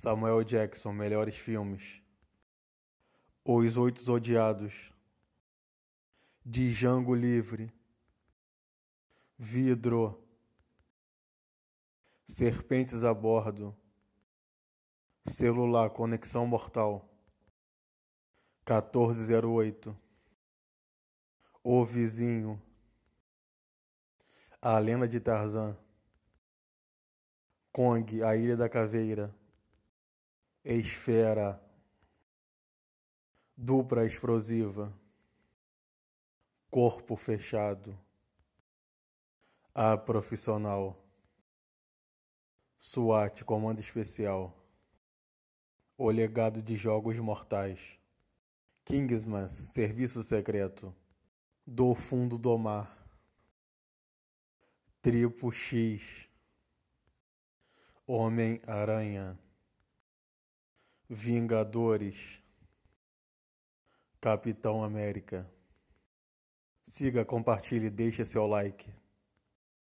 Samuel Jackson, melhores filmes. Os Oito Odiados. Django Livre. Vidro. Serpentes a bordo. Celular, conexão mortal. 1408. O vizinho. A lenda de Tarzan. Kong, a ilha da caveira esfera dupla explosiva, corpo fechado, a profissional, SWAT, comando especial, o legado de jogos mortais, Kingsman, serviço secreto, do fundo do mar, Tripo X, Homem-Aranha. Vingadores, Capitão América. Siga, compartilhe deixe seu like.